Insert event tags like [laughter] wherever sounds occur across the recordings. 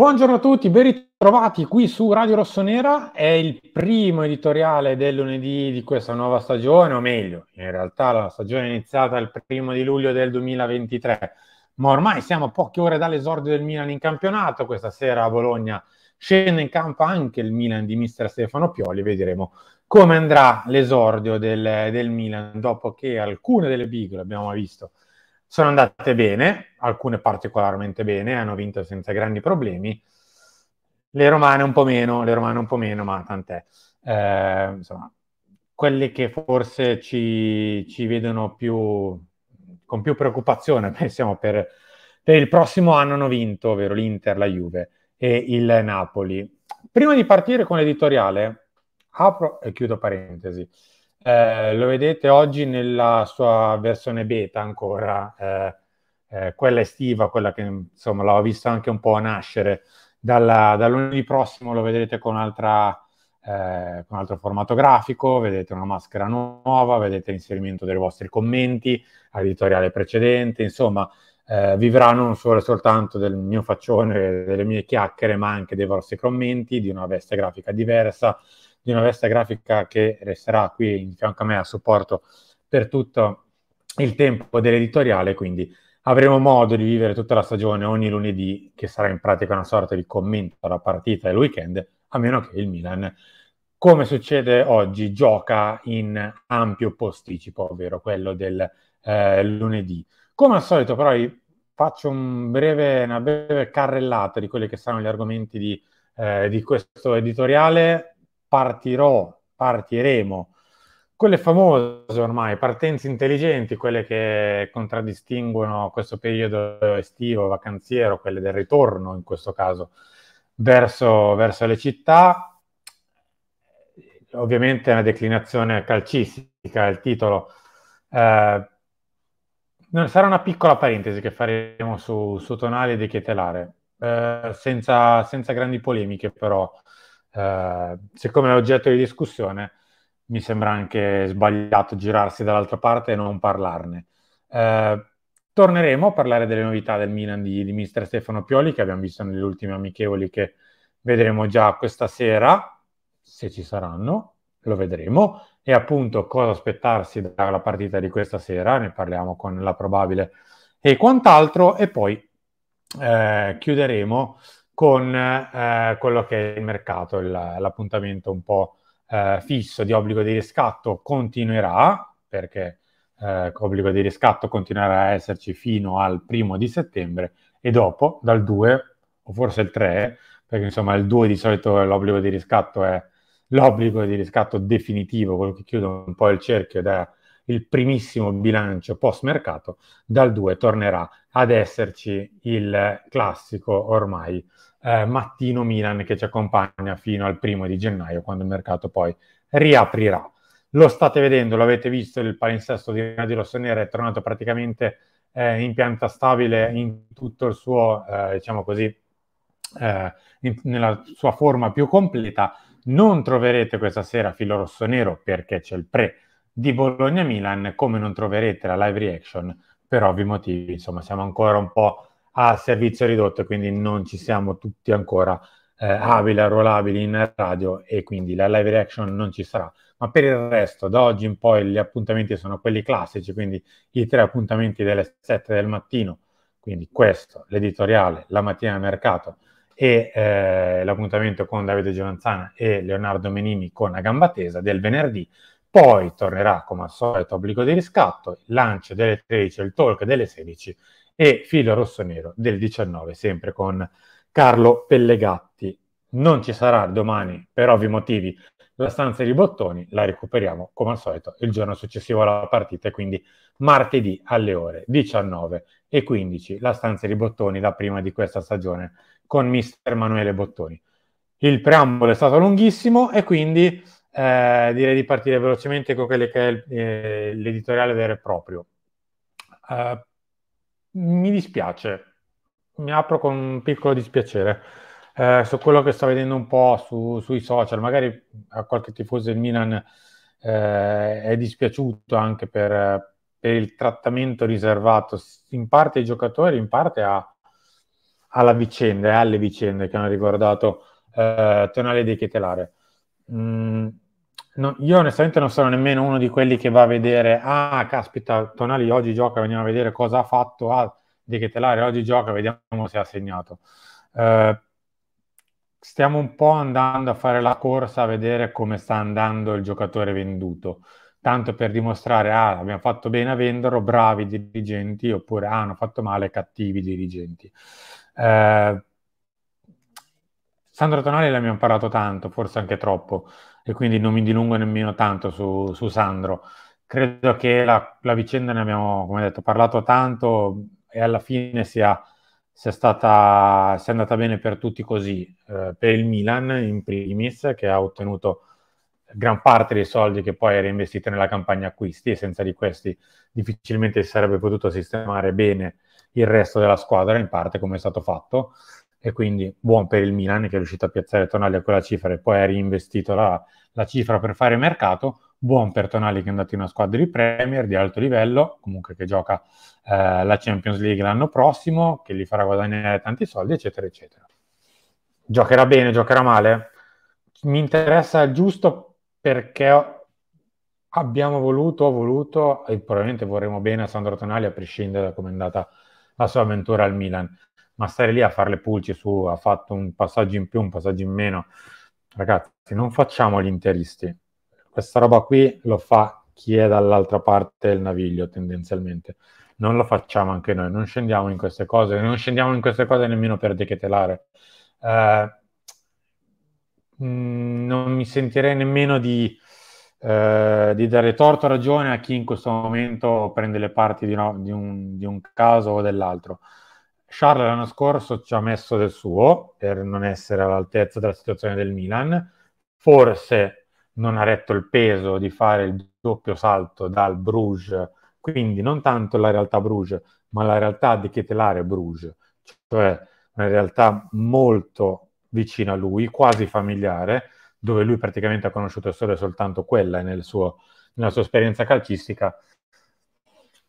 Buongiorno a tutti, ben ritrovati qui su Radio Rossonera. È il primo editoriale del lunedì di questa nuova stagione, o meglio, in realtà la stagione è iniziata il primo di luglio del 2023, ma ormai siamo a poche ore dall'esordio del Milan in campionato. Questa sera a Bologna scende in campo anche il Milan di mister Stefano Pioli. Vedremo come andrà l'esordio del, del Milan dopo che alcune delle big, l'abbiamo visto, sono andate bene, alcune particolarmente bene, hanno vinto senza grandi problemi. Le romane un po' meno, le romane un po' meno, ma tant'è. Eh, insomma, quelli che forse ci, ci vedono più, con più preoccupazione, [laughs] pensiamo per, per il prossimo anno hanno vinto, ovvero l'Inter, la Juve e il Napoli. Prima di partire con l'editoriale, apro e chiudo parentesi eh, lo vedete oggi nella sua versione beta ancora, eh, eh, quella estiva, quella che insomma l'ho vista anche un po' nascere. Dalla, da lunedì prossimo lo vedrete con, altra, eh, con altro formato grafico, vedete una maschera nuova, vedete l'inserimento dei vostri commenti all'editoriale precedente, insomma eh, vivrà non solo soltanto del mio faccione, delle mie chiacchiere, ma anche dei vostri commenti, di una veste grafica diversa, di una veste grafica che resterà qui in fianco a me a supporto per tutto il tempo dell'editoriale, quindi avremo modo di vivere tutta la stagione ogni lunedì, che sarà in pratica una sorta di commento alla partita e al weekend, a meno che il Milan, come succede oggi, gioca in ampio posticipo, ovvero quello del eh, lunedì. Come al solito, però, faccio un breve, una breve carrellata di quelli che saranno gli argomenti di, eh, di questo editoriale partirò, partiremo. Quelle famose ormai, partenze intelligenti, quelle che contraddistinguono questo periodo estivo, vacanziero, quelle del ritorno in questo caso, verso, verso le città. Ovviamente è una declinazione calcistica, il titolo. Eh, sarà una piccola parentesi che faremo su, su Tonali e De Chietelare, eh, senza, senza grandi polemiche però. Eh, siccome è oggetto di discussione, mi sembra anche sbagliato girarsi dall'altra parte e non parlarne. Eh, torneremo a parlare delle novità del Milan di, di mister Stefano Pioli che abbiamo visto nelle ultime amichevoli che vedremo già questa sera, se ci saranno, lo vedremo. E appunto cosa aspettarsi dalla partita di questa sera, ne parliamo con la probabile e quant'altro. E poi eh, chiuderemo con eh, quello che è il mercato, il, l'appuntamento un po' eh, fisso di obbligo di riscatto continuerà, perché eh, obbligo di riscatto continuerà a esserci fino al primo di settembre e dopo, dal 2 o forse il 3, perché insomma il 2 di solito l'obbligo di riscatto è l'obbligo di riscatto definitivo, quello che chiude un po' il cerchio ed è il primissimo bilancio post mercato, dal 2 tornerà ad esserci il classico ormai eh, mattino Milan che ci accompagna fino al primo di gennaio quando il mercato poi riaprirà. Lo state vedendo, lo avete visto, il palinsesto di Radio Rossonera è tornato praticamente eh, in pianta stabile in tutto il suo, eh, diciamo così, eh, in, nella sua forma più completa. Non troverete questa sera filo rossonero perché c'è il pre di Bologna-Milan, come non troverete la live reaction per ovvi motivi, insomma siamo ancora un po' a servizio ridotto, quindi non ci siamo tutti ancora eh, abili, arruolabili in radio e quindi la live reaction non ci sarà. Ma per il resto, da oggi in poi gli appuntamenti sono quelli classici, quindi i tre appuntamenti delle 7 del mattino, quindi questo, l'editoriale, la mattina al mercato e eh, l'appuntamento con Davide Giovanzana e Leonardo Menini con A Gamba Tesa del venerdì. Poi tornerà, come al solito, obbligo di riscatto, il lancio delle 13, il talk delle 16 e filo rosso-nero del 19, sempre con Carlo Pellegatti. Non ci sarà domani, per ovvi motivi, la stanza di bottoni, la recuperiamo come al solito il giorno successivo alla partita, e quindi martedì alle ore 19 e 15, la stanza di bottoni, la prima di questa stagione, con mister Emanuele Bottoni. Il preambolo è stato lunghissimo e quindi eh, direi di partire velocemente con quello che è eh, l'editoriale vero e proprio. Uh, mi dispiace, mi apro con un piccolo dispiacere. Eh, su quello che sto vedendo un po' su, sui social, magari a qualche tifoso del Milan eh, è dispiaciuto anche per, per, il trattamento riservato in parte ai giocatori, in parte a, alla vicenda, alle vicende che hanno riguardato eh, Tonale dei Chetelare. Mm, No, io onestamente non sono nemmeno uno di quelli che va a vedere, ah, caspita, Tonali oggi gioca, andiamo a vedere cosa ha fatto, ah, di che telare oggi gioca, vediamo se ha segnato. Eh, stiamo un po' andando a fare la corsa a vedere come sta andando il giocatore venduto, tanto per dimostrare, ah, abbiamo fatto bene a venderlo, bravi dirigenti, oppure, ah, hanno fatto male, cattivi dirigenti. Eh, Sandro Tonali l'abbiamo parlato tanto, forse anche troppo, e quindi non mi dilungo nemmeno tanto su, su Sandro. Credo che la, la, vicenda ne abbiamo, come detto, parlato tanto e alla fine sia, sia, stata, sia andata bene per tutti così, eh, per il Milan in primis, che ha ottenuto gran parte dei soldi che poi era investito nella campagna acquisti e senza di questi difficilmente si sarebbe potuto sistemare bene il resto della squadra, in parte come è stato fatto e quindi buon per il Milan che è riuscito a piazzare Tonali a quella cifra e poi ha reinvestito la, la cifra per fare mercato, buon per Tonali che è andato in una squadra di Premier di alto livello, comunque che gioca eh, la Champions League l'anno prossimo, che gli farà guadagnare tanti soldi, eccetera, eccetera. Giocherà bene, giocherà male? Mi interessa giusto perché abbiamo voluto, ho voluto e probabilmente vorremmo bene a Sandro Tonali a prescindere da come è andata la sua avventura al Milan ma stare lì a fare le pulci su ha fatto un passaggio in più, un passaggio in meno, ragazzi, non facciamo gli interisti. Questa roba qui lo fa chi è dall'altra parte del naviglio tendenzialmente. Non lo facciamo anche noi, non scendiamo in queste cose, non scendiamo in queste cose nemmeno per decetelare. Eh, mm, non mi sentirei nemmeno di, eh, di, dare torto ragione a chi in questo momento prende le parti di, no, di, un, di un caso o dell'altro. Charles l'anno scorso ci ha messo del suo per non essere all'altezza della situazione del Milan, forse non ha retto il peso di fare il doppio salto dal Bruges, quindi non tanto la realtà Bruges, ma la realtà di Chetelare Bruges, cioè una realtà molto vicina a lui, quasi familiare, dove lui praticamente ha conosciuto solo e soltanto quella nel suo, nella sua esperienza calcistica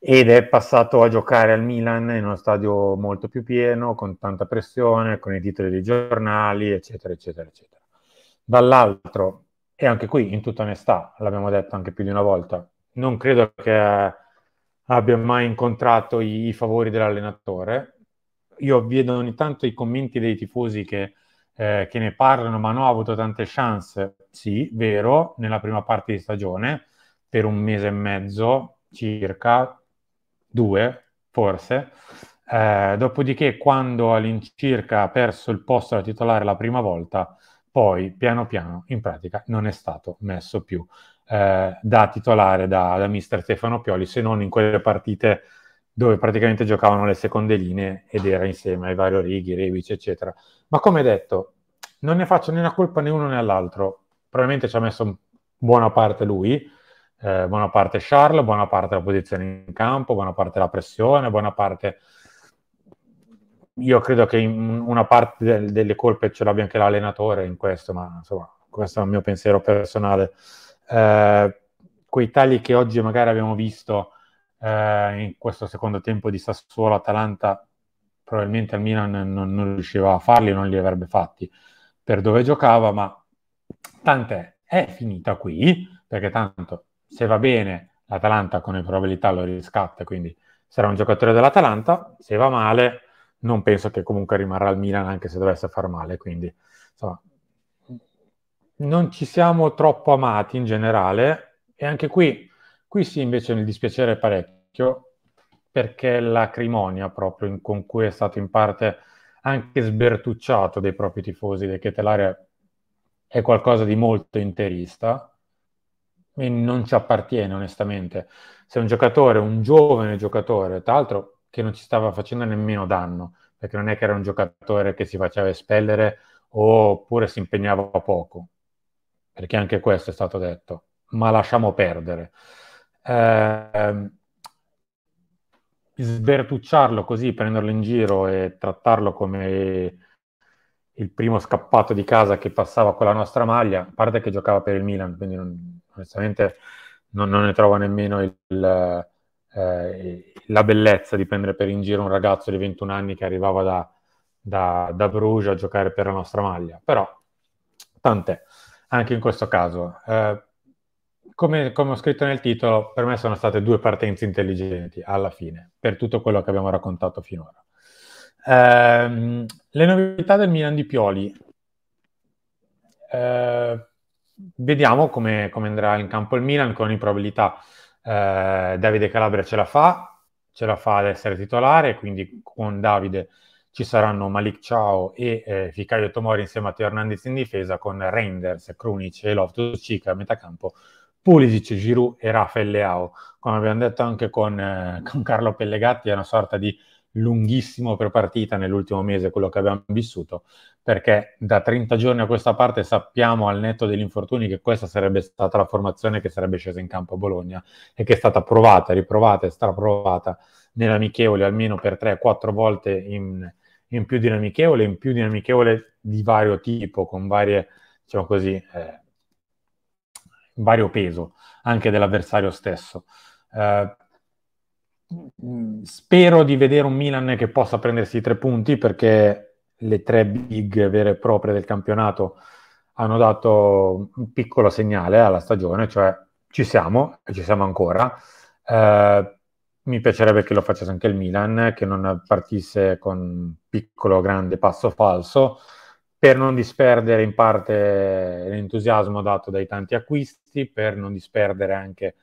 ed è passato a giocare al Milan in uno stadio molto più pieno, con tanta pressione, con i titoli dei giornali, eccetera, eccetera, eccetera. Dall'altro, e anche qui in tutta onestà, l'abbiamo detto anche più di una volta, non credo che abbia mai incontrato i, i favori dell'allenatore. Io vedo ogni tanto i commenti dei tifosi che, eh, che ne parlano, ma no, ha avuto tante chance. Sì, vero, nella prima parte di stagione, per un mese e mezzo circa, due forse, eh, dopodiché quando all'incirca ha perso il posto da titolare la prima volta, poi piano piano in pratica non è stato messo più eh, da titolare da, da mister Stefano Pioli, se non in quelle partite dove praticamente giocavano le seconde linee ed era insieme ai vari Righi, Revic, eccetera. Ma come detto, non ne faccio né una colpa né uno né all'altro, probabilmente ci ha messo buona parte lui, eh, buona parte Charles, buona parte la posizione in campo, buona parte la pressione, buona parte... Io credo che in, una parte del, delle colpe ce l'abbia anche l'allenatore in questo, ma insomma, questo è il mio pensiero personale. Eh, quei tagli che oggi magari abbiamo visto eh, in questo secondo tempo di Sassuolo, Atalanta, probabilmente al Milan non, non riusciva a farli, non li avrebbe fatti per dove giocava, ma tant'è, è finita qui, perché tanto se va bene l'Atalanta con le probabilità lo riscatta, quindi sarà un giocatore dell'Atalanta, se va male non penso che comunque rimarrà al Milan anche se dovesse far male, quindi insomma, non ci siamo troppo amati in generale e anche qui, qui sì invece mi dispiacere parecchio perché la crimonia proprio in, con cui è stato in parte anche sbertucciato dai propri tifosi del Chetelare è qualcosa di molto interista e non ci appartiene onestamente. Se un giocatore, un giovane giocatore, tra l'altro che non ci stava facendo nemmeno danno, perché non è che era un giocatore che si faceva espellere oppure si impegnava poco, perché anche questo è stato detto, ma lasciamo perdere. Eh, sbertucciarlo così, prenderlo in giro e trattarlo come il primo scappato di casa che passava con la nostra maglia, a parte che giocava per il Milan, quindi non, onestamente non, non, ne trovo nemmeno il, eh, la bellezza di prendere per in giro un ragazzo di 21 anni che arrivava da, da, da Bruges a giocare per la nostra maglia. Però, tant'è, anche in questo caso. Eh, come, come, ho scritto nel titolo, per me sono state due partenze intelligenti alla fine, per tutto quello che abbiamo raccontato finora. Eh, le novità del Milan di Pioli. Eh, vediamo come, come, andrà in campo il Milan con ogni probabilità. Eh, Davide Calabria ce la fa, ce la fa ad essere titolare, quindi con Davide ci saranno Malik Ciao e eh, Ficaio Tomori insieme a Teo Hernandez in difesa con Reinders, Krunic e Loftus Cica a metà campo, Pulisic, Giroud e Rafael Leao. Come abbiamo detto anche con, eh, con Carlo Pellegatti è una sorta di lunghissimo per partita nell'ultimo mese, quello che abbiamo vissuto, perché da 30 giorni a questa parte sappiamo al netto degli infortuni che questa sarebbe stata la formazione che sarebbe scesa in campo a Bologna e che è stata provata, riprovata e straprovata nell'amichevole almeno per 3-4 volte in, in, più di un'amichevole, in più di un'amichevole di vario tipo, con varie, diciamo così, eh, vario peso anche dell'avversario stesso. Eh, spero di vedere un Milan che possa prendersi i tre punti perché le tre big vere e proprie del campionato hanno dato un piccolo segnale alla stagione, cioè ci siamo e ci siamo ancora. Eh, mi piacerebbe che lo facesse anche il Milan, che non partisse con un piccolo grande passo falso per non disperdere in parte l'entusiasmo dato dai tanti acquisti, per non disperdere anche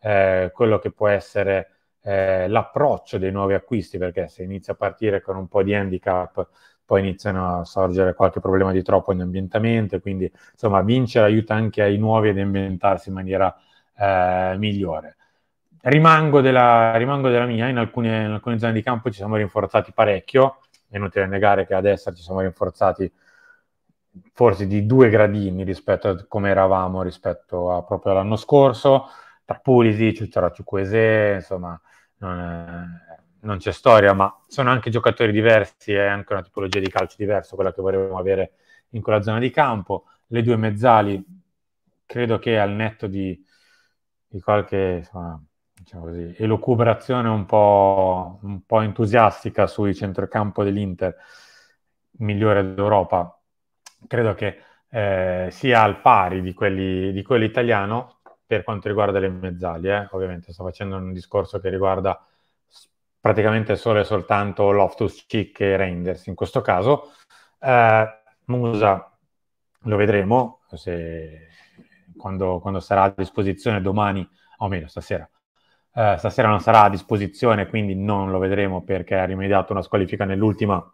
eh, quello che può essere eh, l'approccio dei nuovi acquisti, perché se inizia a partire con un po' di handicap, poi iniziano a sorgere qualche problema di troppo in ambientamento, quindi insomma vincere aiuta anche ai nuovi ad ambientarsi in maniera eh, migliore. Rimango della, rimango della mia, in alcune, in alcune, zone di campo ci siamo rinforzati parecchio, è inutile negare che adesso ci siamo rinforzati forse di due gradini rispetto a come eravamo rispetto a proprio l'anno scorso, tra Pulisic, c'era Ciuquese, insomma, non, eh, non c'è storia, ma sono anche giocatori diversi, è anche una tipologia di calcio diversa quella che vorremmo avere in quella zona di campo. Le due mezzali, credo che al netto di, di qualche insomma, diciamo così, elucubrazione un po', un po' entusiastica sui centrocampo dell'Inter, migliore d'Europa, credo che eh, sia al pari di, quelli, di quello italiano, per quanto riguarda le mezzali, eh? ovviamente sto facendo un discorso che riguarda praticamente solo e soltanto Loftus Cheek e Reinders in questo caso. Eh, Musa lo vedremo se, quando, quando, sarà a disposizione domani, o meglio stasera. Eh, stasera non sarà a disposizione, quindi non lo vedremo perché ha rimediato una squalifica nell'ultima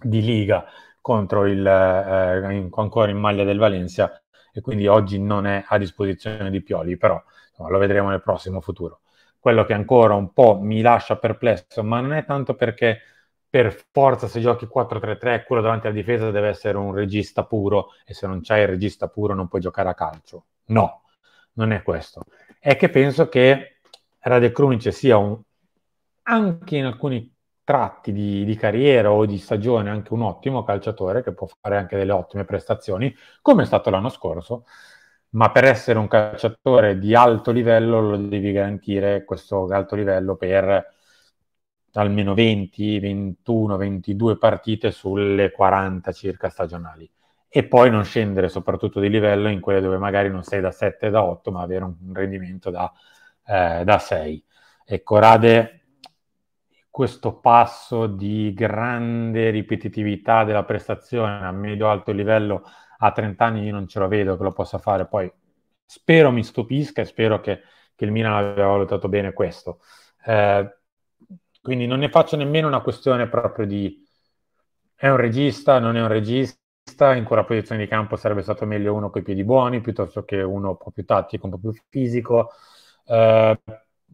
di Liga contro il, eh, in, ancora in maglia del Valencia e quindi oggi non è a disposizione di Pioli, però insomma, lo vedremo nel prossimo futuro. Quello che ancora un po' mi lascia perplesso, ma non è tanto perché per forza se giochi 4-3-3 quello davanti alla difesa deve essere un regista puro e se non c'è il regista puro non puoi giocare a calcio. No, non è questo. È che penso che Radek Krunic sia un, anche in alcuni tratti di, di, carriera o di stagione anche un ottimo calciatore che può fare anche delle ottime prestazioni, come è stato l'anno scorso, ma per essere un calciatore di alto livello lo devi garantire questo alto livello per almeno 20, 21, 22 partite sulle 40 circa stagionali e poi non scendere soprattutto di livello in quelle dove magari non sei da 7 da 8 ma avere un rendimento da, eh, da 6. Ecco, Rade questo passo di grande ripetitività della prestazione a medio-alto livello a 30 anni io non ce lo vedo che lo possa fare. Poi spero mi stupisca e spero che, che il Milan abbia valutato bene questo. Eh, quindi non ne faccio nemmeno una questione proprio di è un regista, non è un regista, in quella posizione di campo sarebbe stato meglio uno con i piedi buoni piuttosto che uno un po' più tattico, un po' più fisico. Eh,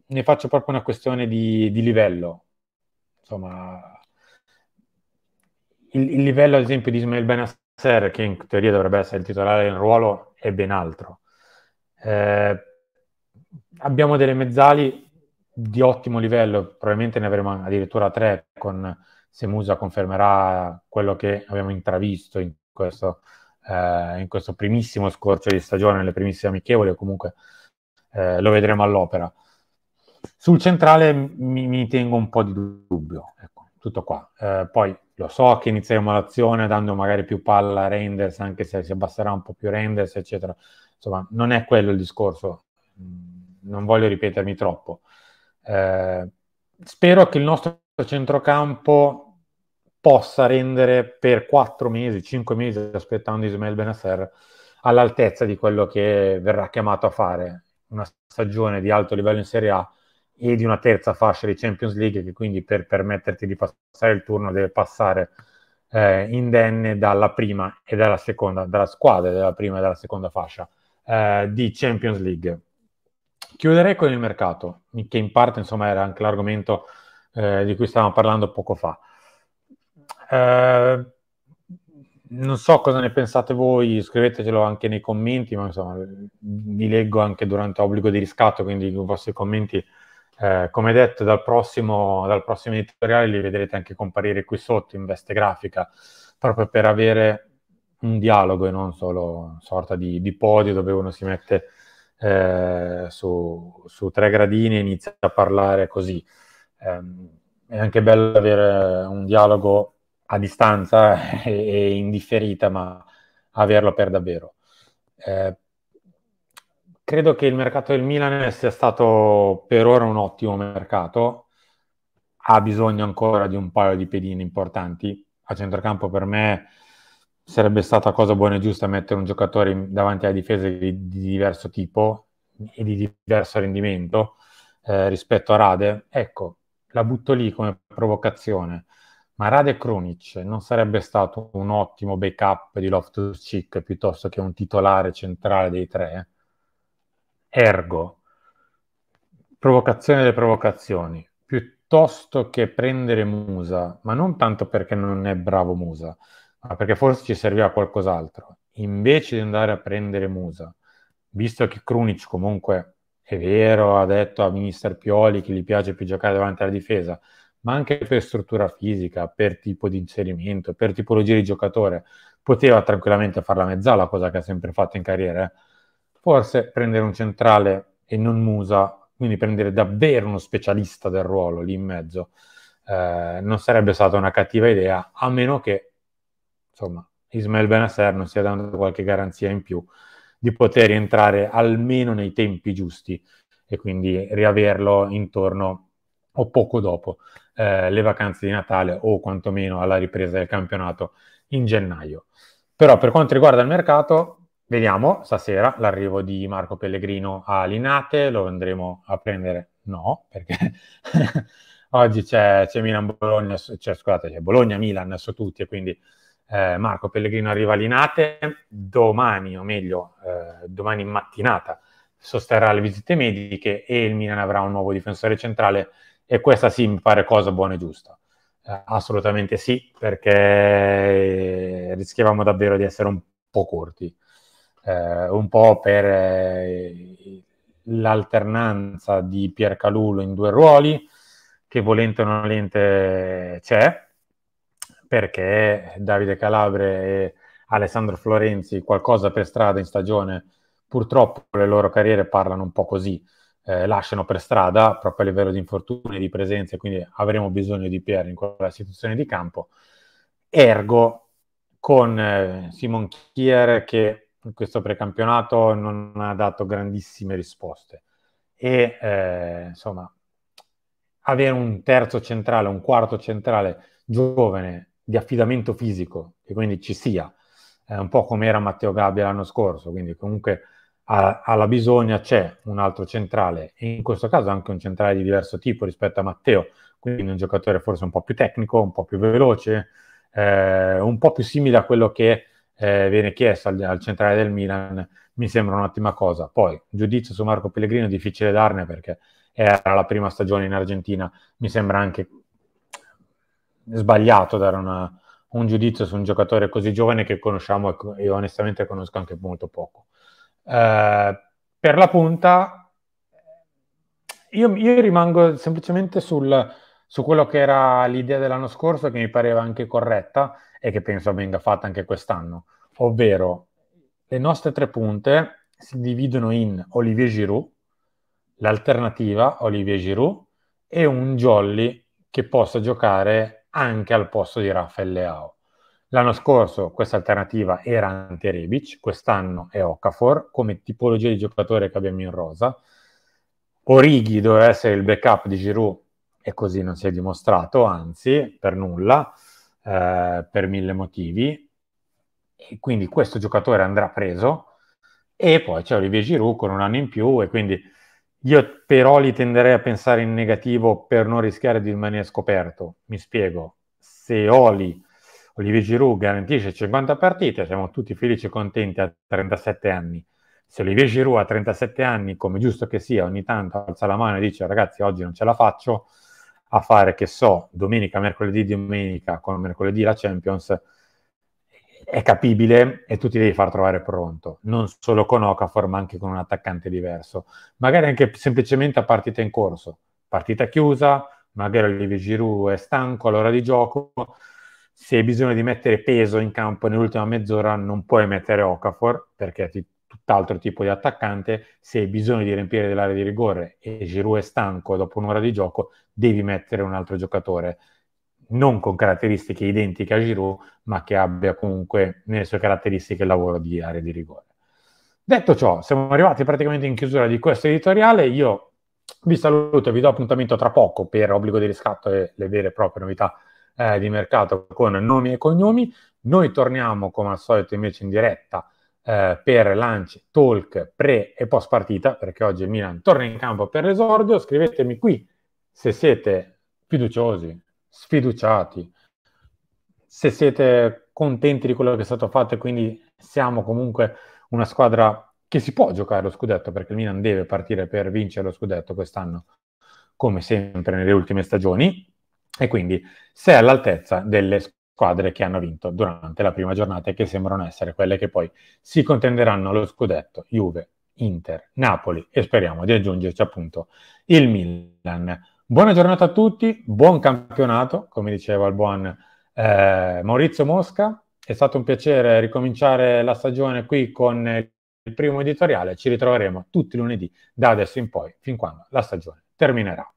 ne faccio proprio una questione di, di livello insomma, il, il, livello, ad esempio, di Ismail Benasser, che in teoria dovrebbe essere il titolare del ruolo, è ben altro. Eh, abbiamo delle mezzali di ottimo livello, probabilmente ne avremo addirittura tre, con, se Musa confermerà quello che abbiamo intravisto in questo, eh, in questo primissimo scorcio di stagione, nelle primissime amichevoli, comunque eh, lo vedremo all'opera. Sul centrale mi, mi tengo un po' di dubbio, ecco, tutto qua. Eh, poi lo so che inizieremo l'azione dando magari più palla a Renders, anche se si abbasserà un po' più Renders, eccetera. Insomma, non è quello il discorso, mm, non voglio ripetermi troppo. Eh, spero che il nostro centrocampo possa rendere per 4 mesi, 5 mesi, aspettando Ismael Benasser, all'altezza di quello che verrà chiamato a fare una stagione di alto livello in Serie A e di una terza fascia di Champions League che quindi per permetterti di passare il turno deve passare eh, indenne dalla prima e dalla seconda, dalla squadra della prima e dalla seconda fascia eh, di Champions League. Chiuderei con il mercato, che in parte insomma era anche l'argomento eh, di cui stavamo parlando poco fa. Eh, non so cosa ne pensate voi, scrivetecelo anche nei commenti, ma insomma vi leggo anche durante obbligo di riscatto, quindi i vostri commenti eh, come detto, dal prossimo, dal prossimo editoriale li vedrete anche comparire qui sotto in veste grafica, proprio per avere un dialogo e non solo una sorta di, di podio dove uno si mette eh, su, su, tre gradini e inizia a parlare così. Eh, è anche bello avere un dialogo a distanza [laughs] e, e indifferita, ma averlo per davvero. Eh, credo che il mercato del Milan sia stato per ora un ottimo mercato, ha bisogno ancora di un paio di pedine importanti. A centrocampo per me sarebbe stata cosa buona e giusta mettere un giocatore davanti a difese di, di diverso tipo e di diverso rendimento eh, rispetto a Rade. Ecco, la butto lì come provocazione. Ma Rade Krunic non sarebbe stato un ottimo backup di Loftus Cheek piuttosto che un titolare centrale dei tre? ergo provocazione delle provocazioni, piuttosto che prendere Musa, ma non tanto perché non è bravo Musa, ma perché forse ci serviva qualcos'altro, invece di andare a prendere Musa, visto che Krunic comunque è vero, ha detto a Minister Pioli che gli piace più giocare davanti alla difesa, ma anche per struttura fisica, per tipo di inserimento, per tipologia di giocatore, poteva tranquillamente fare la mezzala, cosa che ha sempre fatto in carriera, eh forse prendere un centrale e non Musa, quindi prendere davvero uno specialista del ruolo lì in mezzo, eh, non sarebbe stata una cattiva idea, a meno che, insomma, Ismail Benasser non sia dando qualche garanzia in più di poter rientrare almeno nei tempi giusti e quindi riaverlo intorno o poco dopo eh, le vacanze di Natale o quantomeno alla ripresa del campionato in gennaio. Però per quanto riguarda il mercato, Vediamo stasera l'arrivo di Marco Pellegrino a Linate, lo andremo a prendere? No, perché [laughs] oggi c'è, c'è Milan-Bologna, cioè, scusate, c'è Bologna-Milan su tutti e quindi eh, Marco Pellegrino arriva a Linate, domani o meglio eh, domani mattinata sosterrà le visite mediche e il Milan avrà un nuovo difensore centrale e questa sì mi pare cosa buona e giusta. Eh, assolutamente sì, perché eh, rischiavamo davvero di essere un po' corti eh, un po' per eh, l'alternanza di Pier Calulo in due ruoli, che volente o nolente c'è, perché Davide Calabre e Alessandro Florenzi qualcosa per strada in stagione, purtroppo le loro carriere parlano un po' così, eh, lasciano per strada proprio a livello di infortuni, di presenze, quindi avremo bisogno di Pier in quella situazione di campo. Ergo, con eh, Simon Kier che in questo precampionato non ha dato grandissime risposte. E eh, insomma, avere un terzo centrale, un quarto centrale giovane di affidamento fisico, che quindi ci sia, eh, un po' come era Matteo Gabbia l'anno scorso, quindi comunque alla bisogna c'è un altro centrale, e in questo caso anche un centrale di diverso tipo rispetto a Matteo, quindi un giocatore forse un po' più tecnico, un po' più veloce, eh, un po' più simile a quello che eh, viene chiesto al, al, centrale del Milan mi sembra un'ottima cosa. Poi, giudizio su Marco Pellegrino è difficile darne perché era la prima stagione in Argentina, mi sembra anche sbagliato dare una, un giudizio su un giocatore così giovane che conosciamo e, onestamente conosco anche molto poco. Eh, per la punta, io, io rimango semplicemente sul su quello che era l'idea dell'anno scorso, che mi pareva anche corretta e che penso venga fatta anche quest'anno, ovvero le nostre tre punte si dividono in Olivier Giroud, l'alternativa Olivier Giroud e un jolly che possa giocare anche al posto di Rafael Leao. L'anno scorso questa alternativa era Ante Rebic, quest'anno è Okafor, come tipologia di giocatore che abbiamo in rosa. Orighi doveva essere il backup di Giroud e così non si è dimostrato, anzi, per nulla, eh, per mille motivi. E quindi questo giocatore andrà preso e poi c'è Olivier Giroud con un anno in più e quindi io però li tenderei a pensare in negativo per non rischiare di rimanere scoperto. Mi spiego, se Oli, Olivier Giroud garantisce 50 partite, siamo tutti felici e contenti a 37 anni. Se Olivier Giroud a 37 anni, come giusto che sia, ogni tanto alza la mano e dice ragazzi oggi non ce la faccio, a fare, che so, domenica, mercoledì, domenica, con mercoledì la Champions, è capibile e tu ti devi far trovare pronto, non solo con Okafor, ma anche con un attaccante diverso. Magari anche semplicemente a partita in corso, partita chiusa, magari Olivier Giroud è stanco all'ora di gioco, se hai bisogno di mettere peso in campo nell'ultima mezz'ora non puoi mettere Okafor perché ti, tutt'altro tipo di attaccante, se hai bisogno di riempire dell'area di rigore e Giroud è stanco dopo un'ora di gioco, devi mettere un altro giocatore, non con caratteristiche identiche a Giroud, ma che abbia comunque nelle sue caratteristiche il lavoro di area di rigore. Detto ciò, siamo arrivati praticamente in chiusura di questo editoriale, io vi saluto, e vi do appuntamento tra poco per obbligo di riscatto e le vere e proprie novità eh, di mercato con nomi e cognomi. Noi torniamo come al solito invece in diretta eh, per lanci, talk pre e post partita, perché oggi il Milan torna in campo per l'esordio. Scrivetemi qui se siete fiduciosi, sfiduciati, se siete contenti di quello che è stato fatto e quindi siamo comunque una squadra che si può giocare lo scudetto, perché il Milan deve partire per vincere lo scudetto quest'anno, come sempre nelle ultime stagioni, e quindi se è all'altezza delle squadre che hanno vinto durante la prima giornata e che sembrano essere quelle che poi si contenderanno lo scudetto Juve, Inter, Napoli e speriamo di aggiungerci appunto il Milan. Buona giornata a tutti, buon campionato, come diceva il buon eh, Maurizio Mosca. È stato un piacere ricominciare la stagione qui con il primo editoriale. Ci ritroveremo tutti lunedì da adesso in poi, fin quando la stagione terminerà.